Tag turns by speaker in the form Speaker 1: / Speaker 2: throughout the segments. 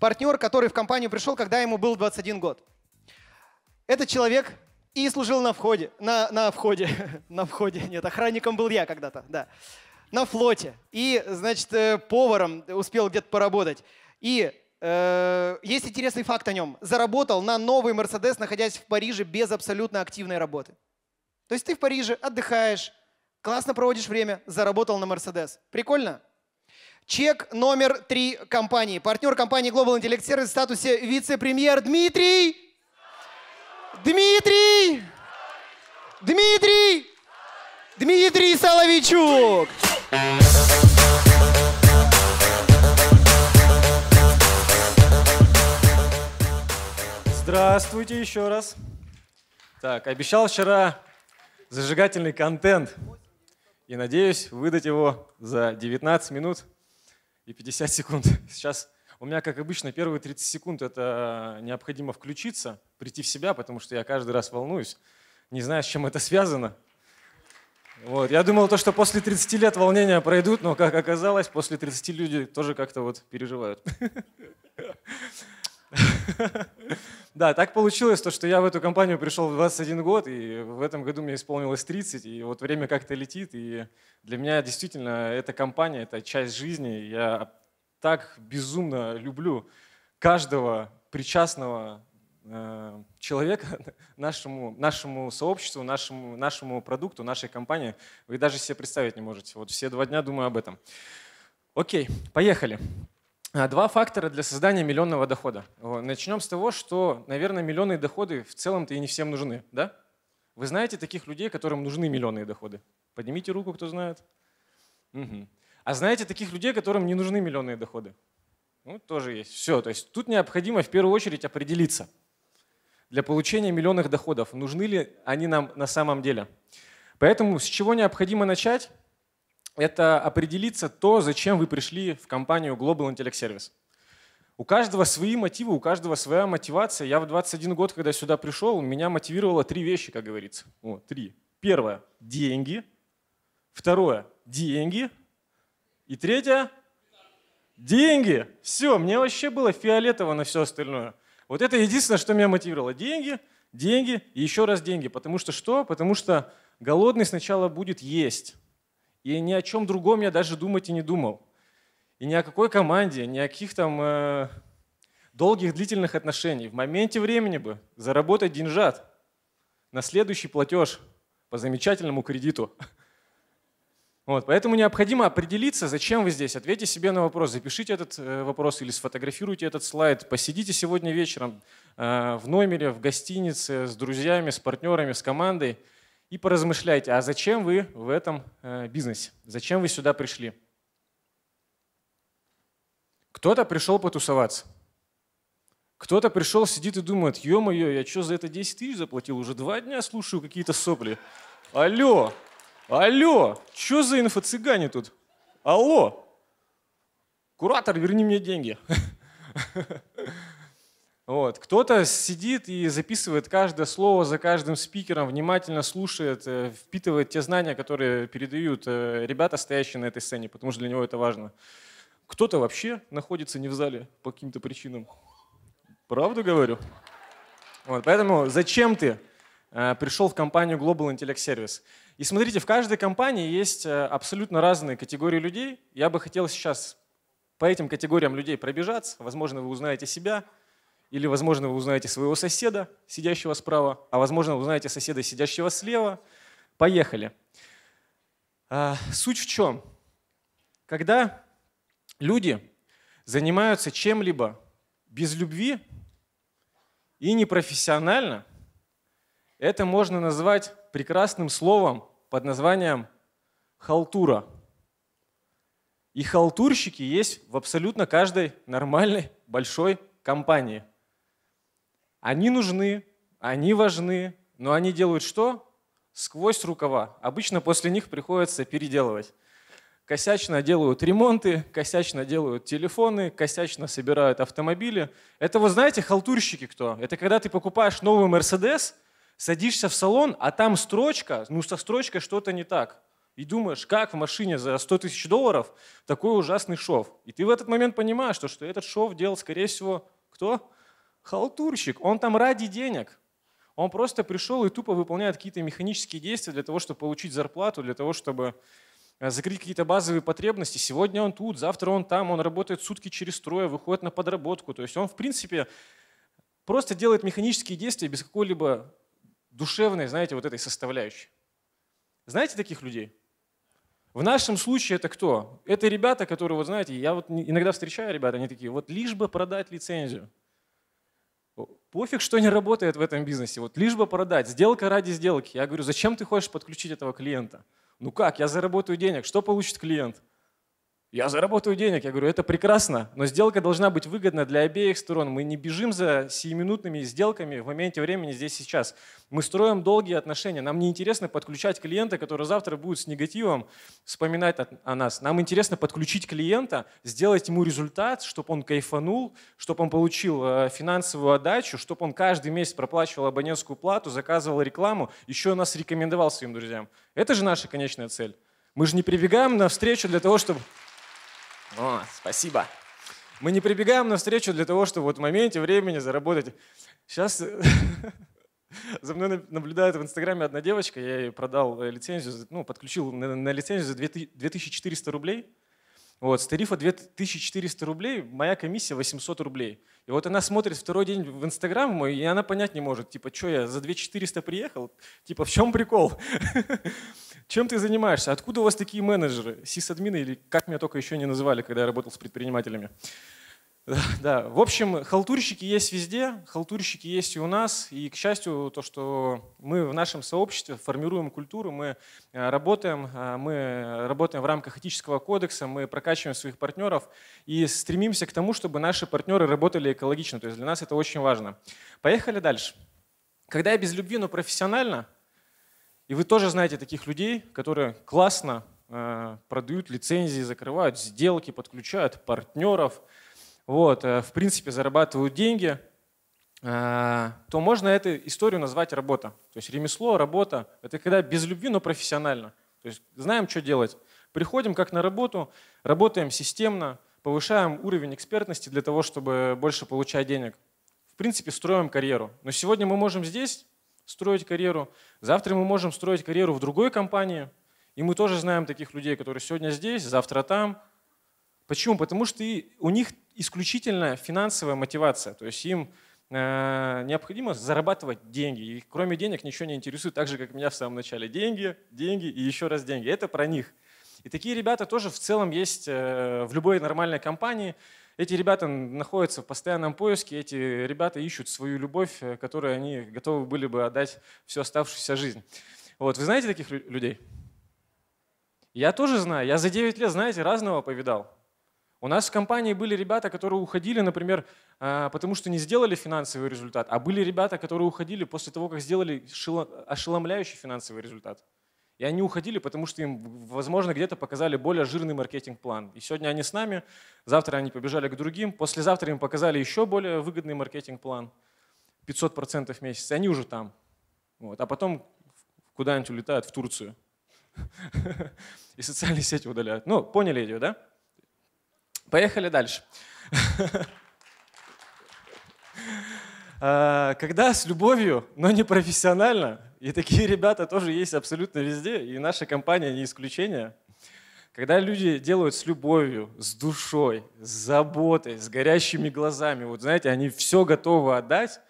Speaker 1: партнер, который в компанию пришел, когда ему был 21 год. Этот человек и служил на входе, на, на входе, на входе, нет, охранником был я когда-то, да, на флоте. И, значит, э, поваром успел где-то поработать. И э, есть интересный факт о нем. Заработал на новый Мерседес, находясь в Париже без абсолютно активной работы. То есть ты в Париже отдыхаешь, классно проводишь время, заработал на Мерседес. Прикольно? Чек номер три компании. Партнер компании Global Intellect Service в статусе вице-премьер Дмитрий. Дмитрий! Дмитрий! Дмитрий Соловичук! Здравствуйте еще раз. Так, обещал вчера зажигательный контент. И надеюсь выдать его за 19 минут и 50 секунд. Сейчас у меня, как обычно, первые 30 секунд это необходимо включиться, прийти в себя, потому что я каждый раз волнуюсь. Не знаю, с чем это связано. Вот. Я думал, то, что после 30 лет волнения пройдут, но, как оказалось, после 30 люди тоже как-то вот переживают. Да, так получилось, то, что я в эту компанию пришел в 21 год, и в этом году мне исполнилось 30, и вот время как-то летит, и для меня действительно эта компания, это часть жизни, я так безумно люблю каждого причастного э, человека нашему, нашему сообществу, нашему, нашему продукту, нашей компании, вы даже себе представить не можете. Вот все два дня думаю об этом. Окей, поехали. А, два фактора для создания миллионного дохода. Начнем с того, что, наверное, миллионные доходы в целом-то и не всем нужны, да? Вы знаете таких людей, которым нужны миллионные доходы? Поднимите руку, кто знает. Угу. А знаете таких людей, которым не нужны миллионные доходы? Ну, тоже есть. Все, то есть тут необходимо в первую очередь определиться. Для получения миллионных доходов нужны ли они нам на самом деле? Поэтому с чего необходимо начать? это определиться то, зачем вы пришли в компанию Global Intellect Service. У каждого свои мотивы, у каждого своя мотивация. Я в 21 год, когда сюда пришел, меня мотивировало три вещи, как говорится. О, три. Первое – деньги. Второе – деньги. И третье – деньги. Все, мне вообще было фиолетово на все остальное. Вот это единственное, что меня мотивировало. Деньги, деньги и еще раз деньги. Потому что что? Потому что голодный сначала будет есть. И ни о чем другом я даже думать и не думал. И ни о какой команде, ни о каких там э, долгих, длительных отношений. В моменте времени бы заработать деньжат на следующий платеж по замечательному кредиту. Вот, поэтому необходимо определиться, зачем вы здесь. Ответьте себе на вопрос, запишите этот э, вопрос или сфотографируйте этот слайд. Посидите сегодня вечером э, в номере, в гостинице с друзьями, с партнерами, с командой – и поразмышляйте, а зачем вы в этом э, бизнесе, зачем вы сюда пришли. Кто-то пришел потусоваться. Кто-то пришел, сидит и думает, ё-моё, я что за это 10 тысяч заплатил? Уже два дня слушаю какие-то сопли. Алло, алло, что за инфо-цыгане тут? Алло, куратор, верни мне деньги. Вот. Кто-то сидит и записывает каждое слово за каждым спикером, внимательно слушает, э, впитывает те знания, которые передают э, ребята, стоящие на этой сцене, потому что для него это важно. Кто-то вообще находится не в зале по каким-то причинам. Правду говорю? Вот, поэтому зачем ты э, пришел в компанию Global Intellect Service? И смотрите, в каждой компании есть абсолютно разные категории людей. Я бы хотел сейчас по этим категориям людей пробежаться. Возможно, вы узнаете себя – или, возможно, вы узнаете своего соседа, сидящего справа, а, возможно, вы узнаете соседа, сидящего слева. Поехали. А, суть в чем? Когда люди занимаются чем-либо без любви и непрофессионально, это можно назвать прекрасным словом под названием халтура. И халтурщики есть в абсолютно каждой нормальной большой компании – они нужны, они важны, но они делают что? Сквозь рукава. Обычно после них приходится переделывать. Косячно делают ремонты, косячно делают телефоны, косячно собирают автомобили. Это, вы знаете, халтурщики кто? Это когда ты покупаешь новый Мерседес, садишься в салон, а там строчка, ну со строчкой что-то не так. И думаешь, как в машине за 100 тысяч долларов такой ужасный шов. И ты в этот момент понимаешь, что, что этот шов делал, скорее всего, кто? Халтурщик, он там ради денег. Он просто пришел и тупо выполняет какие-то механические действия для того, чтобы получить зарплату, для того, чтобы э, закрыть какие-то базовые потребности. Сегодня он тут, завтра он там, он работает сутки через трое, выходит на подработку. То есть он, в принципе, просто делает механические действия без какой-либо душевной, знаете, вот этой составляющей. Знаете таких людей? В нашем случае это кто? Это ребята, которые, вот знаете, я вот иногда встречаю ребята, они такие, вот лишь бы продать лицензию пофиг, что не работает в этом бизнесе, вот лишь бы продать, сделка ради сделки. Я говорю, зачем ты хочешь подключить этого клиента? Ну как, я заработаю денег, что получит клиент? я заработаю денег. Я говорю, это прекрасно, но сделка должна быть выгодна для обеих сторон. Мы не бежим за сиюминутными сделками в моменте времени здесь сейчас. Мы строим долгие отношения. Нам не интересно подключать клиента, который завтра будет с негативом вспоминать о нас. Нам интересно подключить клиента, сделать ему результат, чтобы он кайфанул, чтобы он получил э, финансовую отдачу, чтобы он каждый месяц проплачивал абонентскую плату, заказывал рекламу, еще нас рекомендовал своим друзьям. Это же наша конечная цель. Мы же не прибегаем на встречу для того, чтобы... О, спасибо. Мы не прибегаем на встречу для того, чтобы вот в моменте времени заработать. Сейчас за мной наблюдает в Инстаграме одна девочка, я ей продал э, лицензию, ну, подключил на, на лицензию за 2400 рублей. Вот, с тарифа 2400 рублей, моя комиссия 800 рублей. И вот она смотрит второй день в Инстаграм мой, и она понять не может, типа, что я за 2400 приехал? Типа, в чем прикол? Чем ты занимаешься? Откуда у вас такие менеджеры? Сисадмины или как меня только еще не называли, когда я работал с предпринимателями? Да, в общем, халтурщики есть везде, халтурщики есть и у нас. И, к счастью, то, что мы в нашем сообществе формируем культуру, мы э, работаем, э, мы работаем в рамках этического кодекса, мы прокачиваем своих партнеров и стремимся к тому, чтобы наши партнеры работали экологично. То есть для нас это очень важно. Поехали дальше. Когда я без любви, но профессионально, и вы тоже знаете таких людей, которые классно э, продают лицензии, закрывают сделки, подключают партнеров – вот, э, в принципе, зарабатывают деньги, э, то можно эту историю назвать работа. То есть ремесло, работа – это когда без любви, но профессионально. То есть знаем, что делать. Приходим как на работу, работаем системно, повышаем уровень экспертности для того, чтобы больше получать денег. В принципе, строим карьеру. Но сегодня мы можем здесь строить карьеру, завтра мы можем строить карьеру в другой компании, и мы тоже знаем таких людей, которые сегодня здесь, завтра там, Почему? Потому что и у них исключительно финансовая мотивация. То есть им э, необходимо зарабатывать деньги. И кроме денег ничего не интересует, так же, как меня в самом начале. Деньги, деньги и еще раз деньги. Это про них. И такие ребята тоже в целом есть э, в любой нормальной компании. Эти ребята находятся в постоянном поиске, эти ребята ищут свою любовь, э, которой они готовы были бы отдать всю оставшуюся жизнь. Вот, вы знаете таких людей? Я тоже знаю. Я за 9 лет, знаете, разного повидал. У нас в компании были ребята, которые уходили, например, а, потому что не сделали финансовый результат, а были ребята, которые уходили после того, как сделали ошеломляющий финансовый результат. И они уходили, потому что им, возможно, где-то показали более жирный маркетинг-план. И сегодня они с нами, завтра они побежали к другим, послезавтра им показали еще более выгодный маркетинг-план, 500% в месяц, и они уже там. Вот. А потом куда-нибудь улетают, в Турцию. И социальные сети удаляют. Ну, поняли идею, да? Поехали дальше. А, когда с любовью, но не профессионально, и такие ребята тоже есть абсолютно везде, и наша компания не исключение, когда люди делают с любовью, с душой, с заботой, с горящими глазами, вот знаете, они все готовы отдать,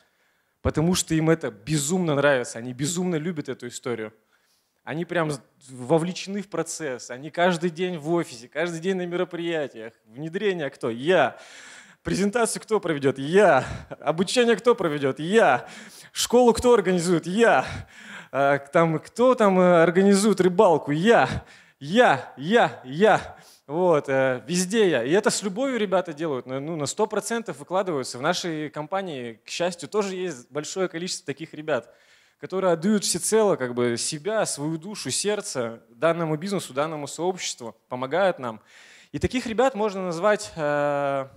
Speaker 1: потому что им это безумно нравится, они безумно любят эту историю – они прям вовлечены в процесс, они каждый день в офисе, каждый день на мероприятиях. Внедрение кто? Я. Презентацию кто проведет? Я. Обучение кто проведет? Я. Школу кто организует? Я. А, там, кто там э, организует рыбалку? Я. Я, я, я. Вот, э, везде я. И это с любовью ребята делают, ну, ну на 100% выкладываются. В нашей компании, к счастью, тоже есть большое количество таких ребят которые отдают всецело как бы, себя, свою душу, сердце данному бизнесу, данному сообществу, помогают нам. И таких ребят можно назвать, э,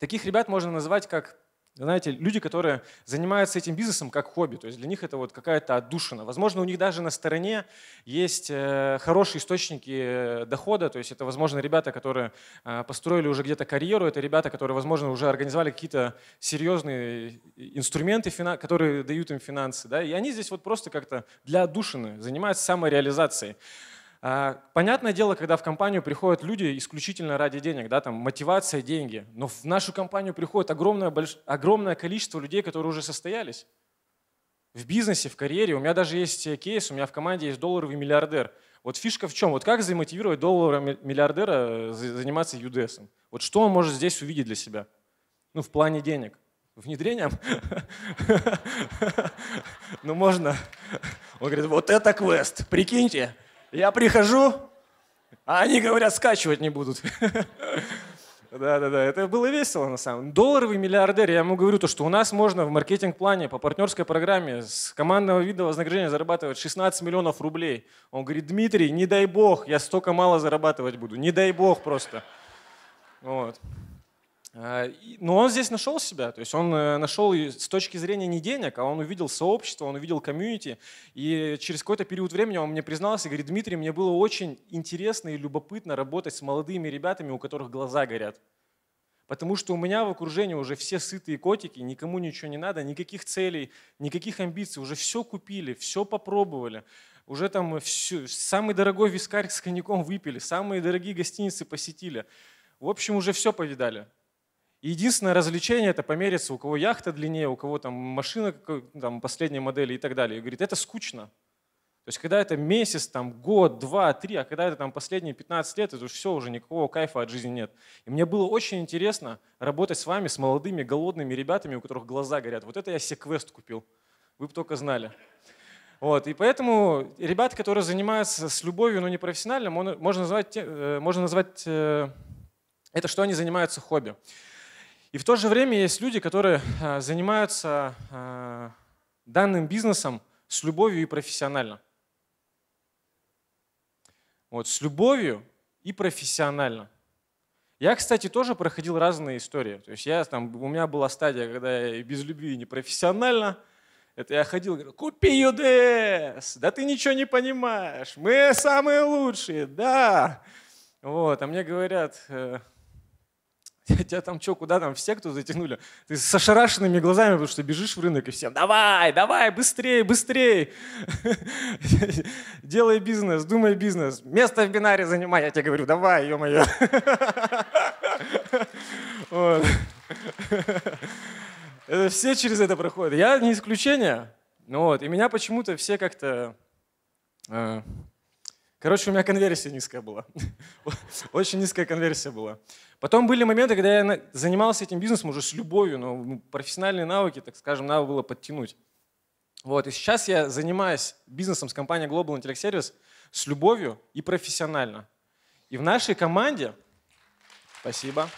Speaker 1: таких ребят можно назвать как знаете, люди, которые занимаются этим бизнесом как хобби, то есть для них это вот какая-то отдушина. Возможно, у них даже на стороне есть э, хорошие источники э, дохода, то есть это, возможно, ребята, которые э, построили уже где-то карьеру, это ребята, которые, возможно, уже организовали какие-то серьезные инструменты, которые дают им финансы, да, и они здесь вот просто как-то для отдушины занимаются самореализацией. А, понятное дело, когда в компанию приходят люди исключительно ради денег, да, там мотивация, деньги. Но в нашу компанию приходит огромное, больш... огромное количество людей, которые уже состоялись. В бизнесе, в карьере. У меня даже есть э, кейс, у меня в команде есть долларовый миллиардер. Вот фишка в чем? Вот как замотивировать долларового миллиардера э, заниматься UDS? Вот что он может здесь увидеть для себя? Ну, в плане денег. Внедрением? Ну, можно. Он говорит, вот это квест, прикиньте. Я прихожу, а они говорят, скачивать не будут. Да-да-да, это было весело на самом деле. Долларовый миллиардер, я ему говорю то, что у нас можно в маркетинг-плане по партнерской программе с командного вида вознаграждения зарабатывать 16 миллионов рублей. Он говорит, Дмитрий, не дай бог, я столько мало зарабатывать буду, не дай бог просто. Вот. А, но он здесь нашел себя, то есть он э, нашел с точки зрения не денег, а он увидел сообщество, он увидел комьюнити, и через какой-то период времени он мне признался, и говорит, Дмитрий, мне было очень интересно и любопытно работать с молодыми ребятами, у которых глаза горят. Потому что у меня в окружении уже все сытые котики, никому ничего не надо, никаких целей, никаких амбиций, уже все купили, все попробовали уже там все, самый дорогой вискарь с коньяком выпили, самые дорогие гостиницы посетили. В общем, уже все повидали. И единственное развлечение это помериться, у кого яхта длиннее, у кого там машина там, последней модели и так далее. И говорит, это скучно. То есть когда это месяц, там, год, два, три, а когда это там последние 15 лет, это уже все, уже никакого кайфа от жизни нет. И мне было очень интересно работать с вами, с молодыми, голодными ребятами, у которых глаза горят. Вот это я себе квест купил. Вы бы только знали. Вот, и поэтому ребят, которые занимаются с любовью, но не профессионально, можно назвать, э, можно назвать э, это, что они занимаются хобби. И в то же время есть люди, которые а, занимаются а, данным бизнесом с любовью и профессионально. Вот, с любовью и профессионально. Я, кстати, тоже проходил разные истории. То есть я, там, у меня была стадия, когда я и без любви, и не профессионально Это я ходил, говорю, купи UDS, да ты ничего не понимаешь, мы самые лучшие, да. Вот, а мне говорят, э, тебя там что, куда там, все кто затянули? Ты с ошарашенными глазами, потому что бежишь в рынок и всем, давай, давай, быстрее, быстрее. Делай бизнес, думай бизнес. Место в бинаре занимай, я тебе говорю, давай, ё-моё. Это все через это проходят. Я не исключение. Вот. И меня почему-то все как-то э, Короче, у меня конверсия низкая была. Очень низкая конверсия была. Потом были моменты, когда я занимался этим бизнесом уже с любовью, но ну, профессиональные навыки, так скажем, надо было подтянуть. Вот. И сейчас я занимаюсь бизнесом с компанией Global Intellect Service с любовью и профессионально. И в нашей команде, спасибо,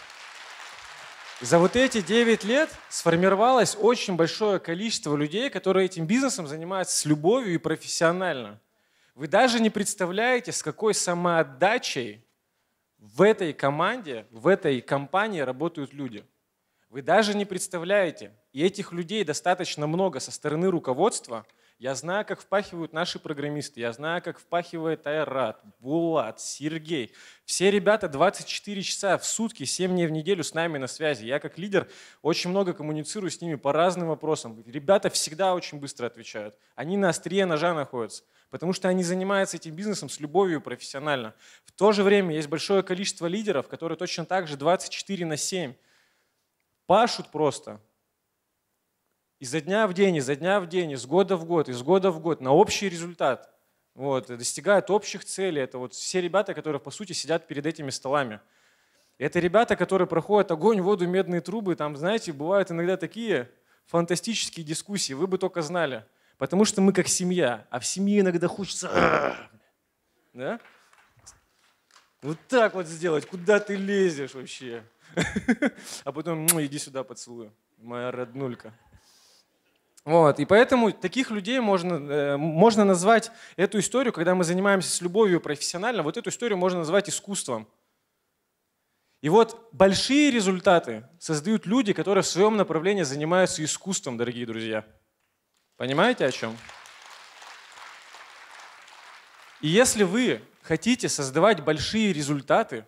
Speaker 1: за вот эти 9 лет сформировалось очень большое количество людей, которые этим бизнесом занимаются с любовью и профессионально. Вы даже не представляете, с какой самоотдачей в этой команде, в этой компании работают люди. Вы даже не представляете, и этих людей достаточно много со стороны руководства – я знаю, как впахивают наши программисты, я знаю, как впахивает Айрат, Булат, Сергей. Все ребята 24 часа в сутки, 7 дней в неделю с нами на связи. Я как лидер очень много коммуницирую с ними по разным вопросам. Ребята всегда очень быстро отвечают. Они на острие ножа находятся, потому что они занимаются этим бизнесом с любовью профессионально. В то же время есть большое количество лидеров, которые точно так же 24 на 7 пашут просто, изо дня в день, изо дня в день, из года в год, из года в год на общий результат. Вот, достигают общих целей. Это вот все ребята, которые, по сути, сидят перед этими столами. Это ребята, которые проходят огонь, воду, медные трубы. Там, знаете, бывают иногда такие фантастические дискуссии, вы бы только знали. Потому что мы как семья, а в семье иногда хочется... Да? Вот так вот сделать, куда ты лезешь вообще? А потом, ну, иди сюда, поцелую, моя роднулька. Вот, и поэтому таких людей можно, э, можно назвать эту историю, когда мы занимаемся с любовью профессионально, вот эту историю можно назвать искусством. И вот большие результаты создают люди, которые в своем направлении занимаются искусством, дорогие друзья. Понимаете о чем? И если вы хотите создавать большие результаты,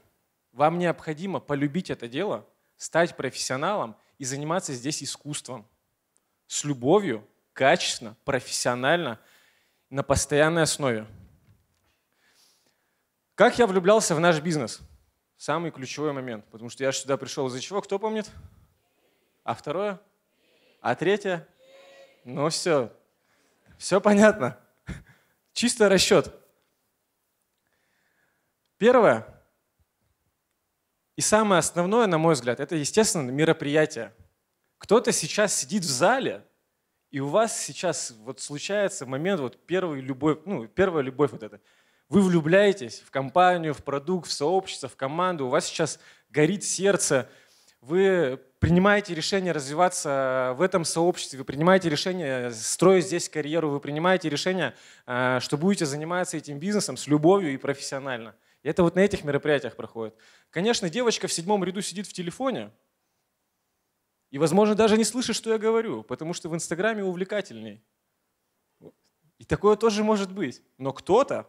Speaker 1: вам необходимо полюбить это дело, стать профессионалом и заниматься здесь искусством – с любовью, качественно, профессионально, на постоянной основе. Как я влюблялся в наш бизнес? Самый ключевой момент, потому что я сюда пришел из-за чего, кто помнит? А второе? А третье? Ну все, все понятно. Чисто расчет. Первое и самое основное, на мой взгляд, это, естественно, мероприятие – кто-то сейчас сидит в зале, и у вас сейчас вот случается момент вот первой любовь, ну, первая любовь вот эта. Вы влюбляетесь в компанию, в продукт, в сообщество, в команду. У вас сейчас горит сердце. Вы принимаете решение развиваться в этом сообществе, вы принимаете решение строить здесь карьеру, вы принимаете решение, э, что будете заниматься этим бизнесом с любовью и профессионально. И это вот на этих мероприятиях проходит. Конечно, девочка в седьмом ряду сидит в телефоне, и, возможно, даже не слышишь, что я говорю, потому что в Инстаграме увлекательней. И такое тоже может быть. Но кто-то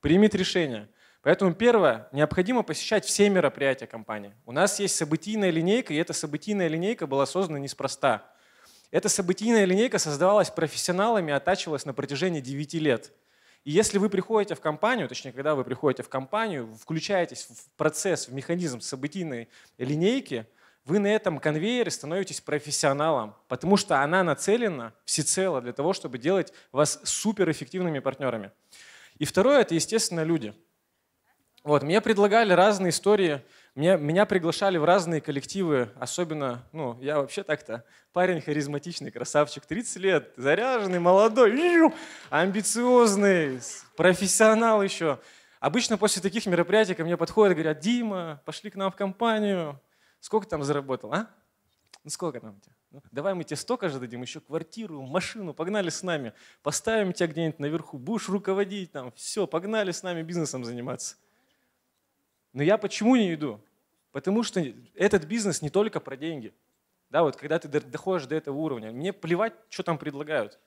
Speaker 1: примет решение. Поэтому первое, необходимо посещать все мероприятия компании. У нас есть событийная линейка, и эта событийная линейка была создана неспроста. Эта событийная линейка создавалась профессионалами оттачивалась на протяжении 9 лет. И если вы приходите в компанию, точнее, когда вы приходите в компанию, включаетесь в процесс, в механизм событийной линейки – вы на этом конвейере становитесь профессионалом, потому что она нацелена всецело для того, чтобы делать вас суперэффективными партнерами. И второе – это, естественно, люди. Вот, мне предлагали разные истории, меня, меня приглашали в разные коллективы, особенно, ну, я вообще так-то парень харизматичный, красавчик, 30 лет, заряженный, молодой, амбициозный, профессионал еще. Обычно после таких мероприятий ко мне подходят говорят, Дима, пошли к нам в компанию, Сколько там заработал, а? Ну сколько там у тебя? Ну, давай мы тебе столько же дадим, еще квартиру, машину, погнали с нами. Поставим тебя где-нибудь наверху, будешь руководить там, все, погнали с нами бизнесом заниматься. Но я почему не иду? Потому что этот бизнес не только про деньги. Да, вот когда ты доходишь до этого уровня, мне плевать, что там предлагают.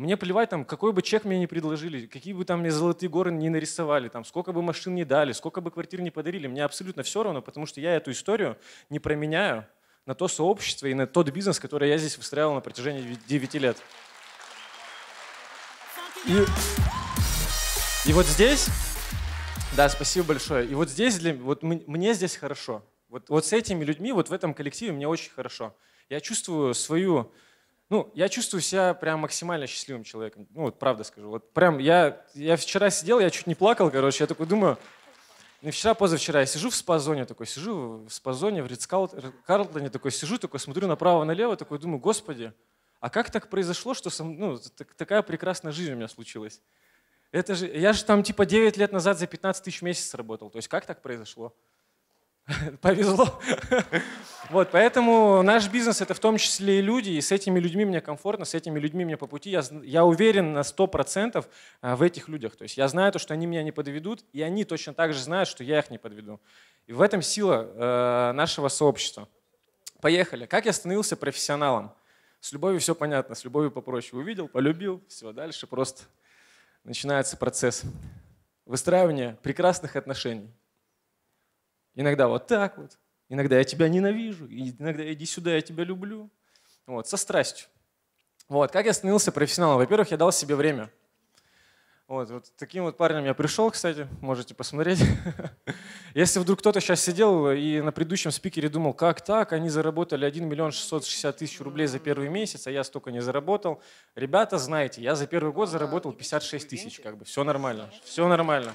Speaker 1: Мне плевать, там, какой бы чек мне не предложили, какие бы там мне золотые горы не нарисовали, там, сколько бы машин не дали, сколько бы квартир не подарили, мне абсолютно все равно, потому что я эту историю не променяю на то сообщество и на тот бизнес, который я здесь выстраивал на протяжении 9 лет. И, и вот здесь, да, спасибо большое. И вот здесь, для, вот мне здесь хорошо. Вот, вот с этими людьми, вот в этом коллективе мне очень хорошо. Я чувствую свою ну, я чувствую себя прям максимально счастливым человеком. Ну, вот правда скажу. Вот прям я, я вчера сидел, я чуть не плакал, короче. Я такой думаю, ну, вчера, позавчера я сижу в спазоне такой, сижу в спазоне, в Ридс-Карлтоне такой сижу, такой смотрю направо-налево, такой думаю, господи, а как так произошло, что со, ну, так, такая прекрасная жизнь у меня случилась? Это же, я же там типа 9 лет назад за 15 тысяч в месяц работал. То есть как так произошло? Повезло. вот, поэтому наш бизнес — это в том числе и люди, и с этими людьми мне комфортно, с этими людьми мне по пути. Я, я уверен на 100% а, в этих людях. То есть я знаю то, что они меня не подведут, и они точно так же знают, что я их не подведу. И в этом сила э, нашего сообщества. Поехали. Как я становился профессионалом? С любовью все понятно, с любовью попроще. Увидел, полюбил, все, дальше просто начинается процесс выстраивания прекрасных отношений. Иногда вот так вот, иногда я тебя ненавижу, иногда иди сюда, я тебя люблю. Вот, со страстью. Вот, как я становился профессионалом? Во-первых, я дал себе время. Вот, вот таким вот парнем я пришел, кстати, можете посмотреть. Если вдруг кто-то сейчас сидел и на предыдущем спикере думал, как так, они заработали 1 миллион 660 тысяч рублей за первый месяц, а я столько не заработал. Ребята, знаете, я за первый год заработал 56 тысяч, как бы, все нормально, все нормально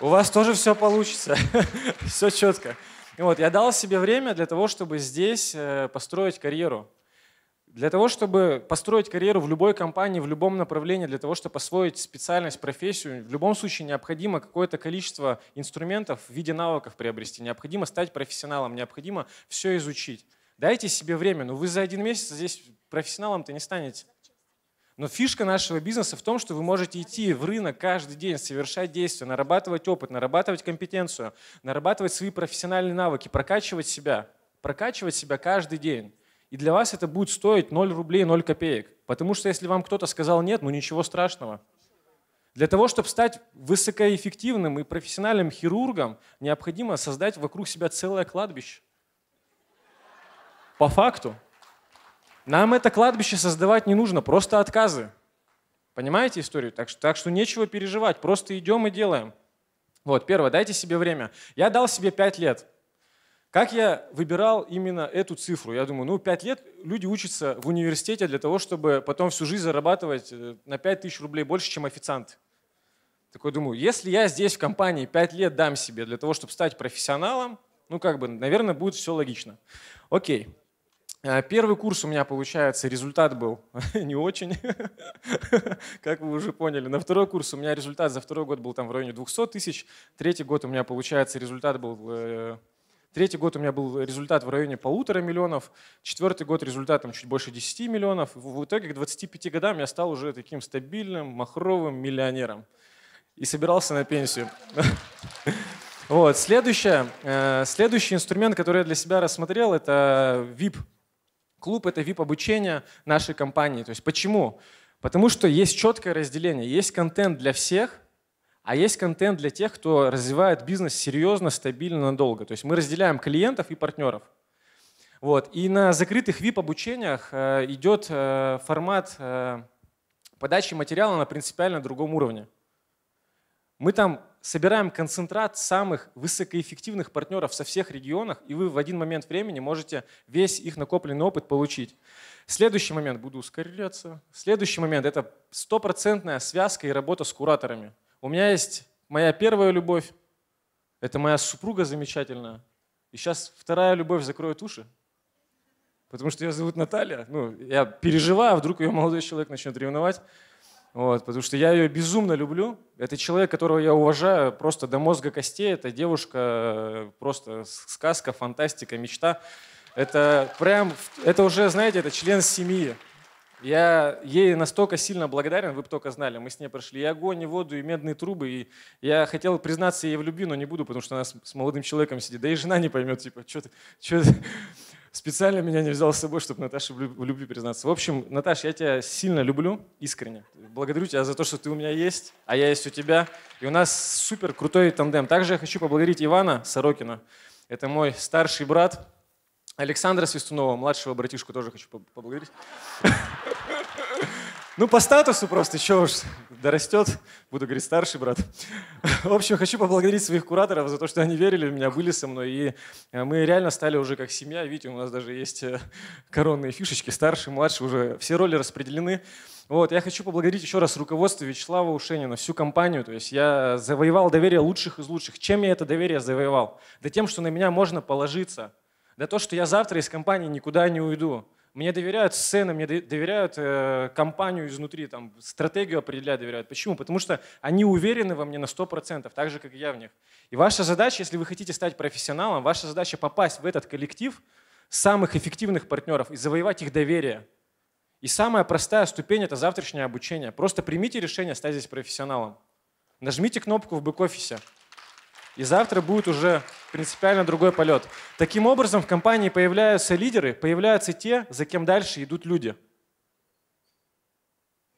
Speaker 1: у вас тоже все получится, все четко. Вот, я дал себе время для того, чтобы здесь э, построить карьеру. Для того, чтобы построить карьеру в любой компании, в любом направлении, для того, чтобы освоить специальность, профессию, в любом случае необходимо какое-то количество инструментов в виде навыков приобрести, необходимо стать профессионалом, необходимо все изучить. Дайте себе время, но ну, вы за один месяц здесь профессионалом-то не станете. Но фишка нашего бизнеса в том, что вы можете идти в рынок каждый день, совершать действия, нарабатывать опыт, нарабатывать компетенцию, нарабатывать свои профессиональные навыки, прокачивать себя, прокачивать себя каждый день. И для вас это будет стоить 0 рублей, 0 копеек. Потому что если вам кто-то сказал нет, ну ничего страшного. Для того, чтобы стать высокоэффективным и профессиональным хирургом, необходимо создать вокруг себя целое кладбище. По факту. Нам это кладбище создавать не нужно, просто отказы. Понимаете историю? Так что, так что нечего переживать, просто идем и делаем. Вот, первое, дайте себе время. Я дал себе 5 лет. Как я выбирал именно эту цифру? Я думаю, ну, 5 лет люди учатся в университете для того, чтобы потом всю жизнь зарабатывать э, на 5 тысяч рублей больше, чем официант. Такой думаю, если я здесь в компании 5 лет дам себе для того, чтобы стать профессионалом, ну, как бы, наверное, будет все логично. Окей. Э, первый курс у меня, получается, результат был не очень, как вы уже поняли. На второй курс у меня результат за второй год был там в районе 200 тысяч. Третий год у меня, получается, результат был... Э, третий год у меня был результат в районе полутора миллионов, четвертый год результат там, чуть больше 10 миллионов. В итоге к 25 годам я стал уже таким стабильным, махровым миллионером и собирался на пенсию. Вот, следующее, э, следующий инструмент, который я для себя рассмотрел, это VIP – Клуб — это VIP-обучение нашей компании. То есть почему? Потому что есть четкое разделение. Есть контент для всех, а есть контент для тех, кто развивает бизнес серьезно, стабильно, надолго. То есть мы разделяем клиентов и партнеров. Вот. И на закрытых VIP-обучениях э, идет э, формат э, подачи материала на принципиально другом уровне. Мы там собираем концентрат самых высокоэффективных партнеров со всех регионов, и вы в один момент времени можете весь их накопленный опыт получить. Следующий момент, буду ускоряться. Следующий момент – это стопроцентная связка и работа с кураторами. У меня есть моя первая любовь, это моя супруга замечательная, и сейчас вторая любовь закроет уши, потому что ее зовут Наталья. Ну, я переживаю, а вдруг ее молодой человек начнет ревновать. Вот, потому что я ее безумно люблю. Это человек, которого я уважаю просто до мозга костей. Это девушка, э, просто сказка, фантастика, мечта. Это прям, это уже, знаете, это член семьи. Я ей настолько сильно благодарен, вы бы только знали. Мы с ней прошли и огонь, и воду, и медные трубы. И я хотел признаться ей в любви, но не буду, потому что она с, с молодым человеком сидит. Да и жена не поймет, типа, что ты, что ты, Специально меня не взял с собой, чтобы Наташе в любви признаться. В общем, Наташа, я тебя сильно люблю, искренне. Благодарю тебя за то, что ты у меня есть, а я есть у тебя. И у нас супер крутой тандем. Также я хочу поблагодарить Ивана Сорокина. Это мой старший брат. Александра Свистунова, младшего братишку, тоже хочу поблагодарить. Ну, по статусу просто, еще уж дорастет, буду говорить, старший брат. В общем, хочу поблагодарить своих кураторов за то, что они верили в меня, были со мной, и э, мы реально стали уже как семья. Видите, у нас даже есть э, коронные фишечки, старший, младший, уже все роли распределены. Вот, я хочу поблагодарить еще раз руководство Вячеслава Ушенина, всю компанию. То есть я завоевал доверие лучших из лучших. Чем я это доверие завоевал? Да тем, что на меня можно положиться. Да то, что я завтра из компании никуда не уйду. Мне доверяют сцены, мне доверяют э, компанию изнутри, там, стратегию определяют, доверяют. Почему? Потому что они уверены во мне на 100%, так же, как и я в них. И ваша задача, если вы хотите стать профессионалом, ваша задача попасть в этот коллектив самых эффективных партнеров и завоевать их доверие. И самая простая ступень – это завтрашнее обучение. Просто примите решение стать здесь профессионалом. Нажмите кнопку в бэк-офисе. И завтра будет уже принципиально другой полет. Таким образом, в компании появляются лидеры, появляются те, за кем дальше идут люди.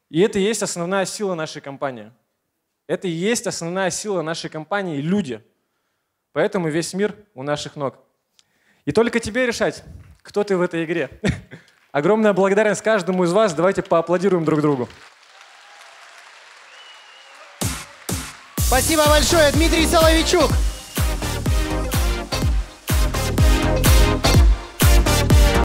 Speaker 1: И это и есть основная сила нашей компании. Это и есть основная сила нашей компании – люди. Поэтому весь мир у наших ног. И только тебе решать, кто ты в этой игре. Огромная благодарность каждому из вас. Давайте поаплодируем друг другу. Спасибо большое, Дмитрий Соловичук.